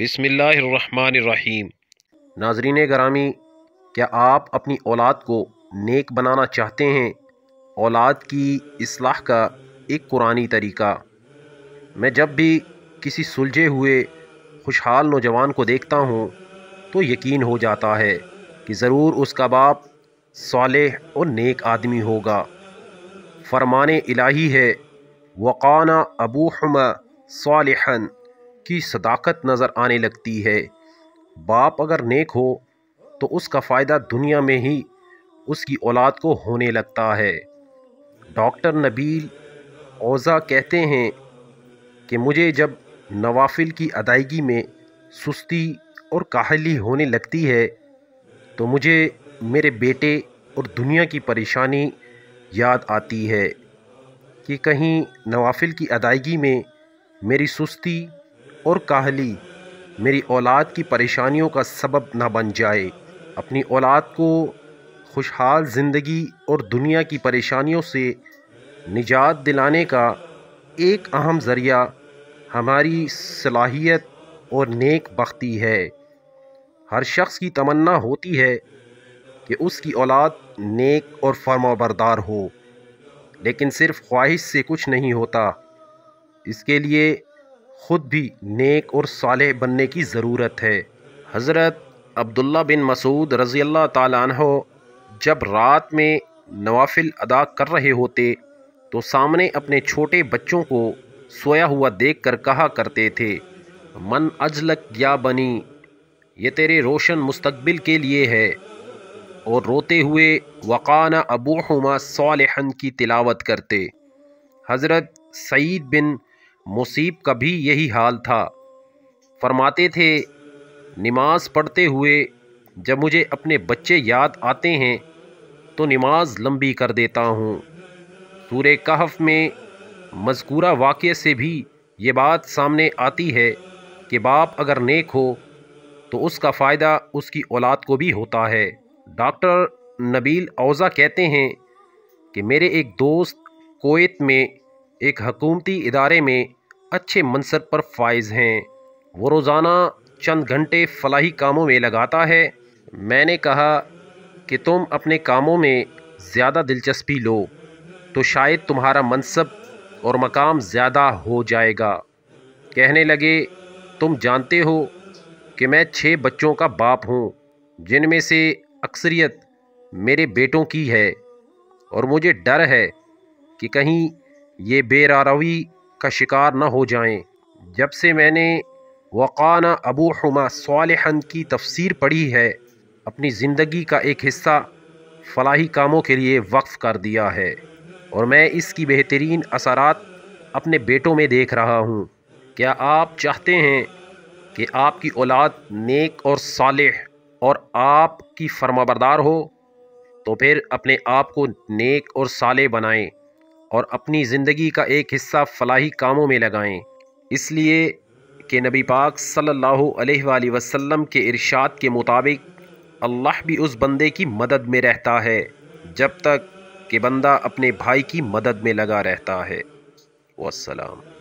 बिसमीम नाजरीन ग्रामी क्या आप अपनी औलाद को नेक बनाना चाहते हैं औलाद की असलाह का एक कुरानी तरीका मैं जब भी किसी सुलझे हुए खुशहाल नौजवान को देखता हूँ तो यकीन हो जाता है कि ज़रूर उसका बाप साले और नेक आदमी होगा फरमान इलाही है वक़ाना अबू हम सालहन की सदाकत नज़र आने लगती है बाप अगर नेक हो तो उसका फ़ायदा दुनिया में ही उसकी औलाद को होने लगता है डॉक्टर नबील ओज़ा कहते हैं कि मुझे जब नवाफिल की अदायगी में सुस्ती और काहली होने लगती है तो मुझे मेरे बेटे और दुनिया की परेशानी याद आती है कि कहीं नवाफिल की अदायगी में मेरी सुस्ती और काहली मेरी औलाद की परेशानियों का सबब ना बन जाए अपनी औलाद को खुशहाल ज़िंदगी और दुनिया की परेशानियों से निजात दिलाने का एक अहम ज़रिया हमारी सलाहियत और नेक बख्ती है हर शख्स की तमन्ना होती है कि उसकी औलाद नेक और फर्माबरदार हो लेकिन सिर्फ ख्वाहिश से कुछ नहीं होता इसके लिए ख़ुद भी नेक और साले बनने की ज़रूरत है हज़रत अब्दुल्ला बिन मसूद रज़ी अल्लाह तहो जब रात में नवाफिल अदा कर रहे होते तो सामने अपने छोटे बच्चों को सोया हुआ देख कर कहा करते थे मन अजलक या बनी ये तेरे रोशन मुस्तकबिल के लिए है और रोते हुए वक़ाना अबूहुमा सालहन की तिलावत करते हज़रत सईद बिन मुसीब का भी यही हाल था फरमाते थे नमाज पढ़ते हुए जब मुझे अपने बच्चे याद आते हैं तो नमाज लंबी कर देता हूँ सूर कहफ में मजकूरा वाक्य से भी ये बात सामने आती है कि बाप अगर नेक हो तो उसका फ़ायदा उसकी औलाद को भी होता है डॉक्टर नबील अवज़ा कहते हैं कि मेरे एक दोस्त कोत में एक हकूमती इदारे में अच्छे मनसब पर फाइज हैं वो रोज़ाना चंद घंटे फलाही कामों में लगाता है मैंने कहा कि तुम अपने कामों में ज़्यादा दिलचस्पी लो तो शायद तुम्हारा मनसब और मकाम ज़्यादा हो जाएगा कहने लगे तुम जानते हो कि मैं छः बच्चों का बाप हूँ जिनमें से अक्सरियत मेरे बेटों की है और मुझे डर है कि कहीं ये बेरारवी का शिकार न हो जाएं जब से मैंने वक़ाना अबू हमा सालहन की तफसीर पढ़ी है अपनी ज़िंदगी का एक हिस्सा फलाही कामों के लिए वक्फ़ कर दिया है और मैं इसकी बेहतरीन असरात अपने बेटों में देख रहा हूँ क्या आप चाहते हैं कि आपकी औलाद नेक और साल और आपकी फर्माबरदार हो तो फिर अपने आप को नेक और साले बनाएं और अपनी ज़िंदगी का एक हिस्सा फलाही कामों में लगाएं इसलिए कि नबी पाक सल्लल्लाहु अलैहि वसल्लम के इरशाद के मुताबिक अल्लाह भी उस बंदे की मदद में रहता है जब तक कि बंदा अपने भाई की मदद में लगा रहता है वसलम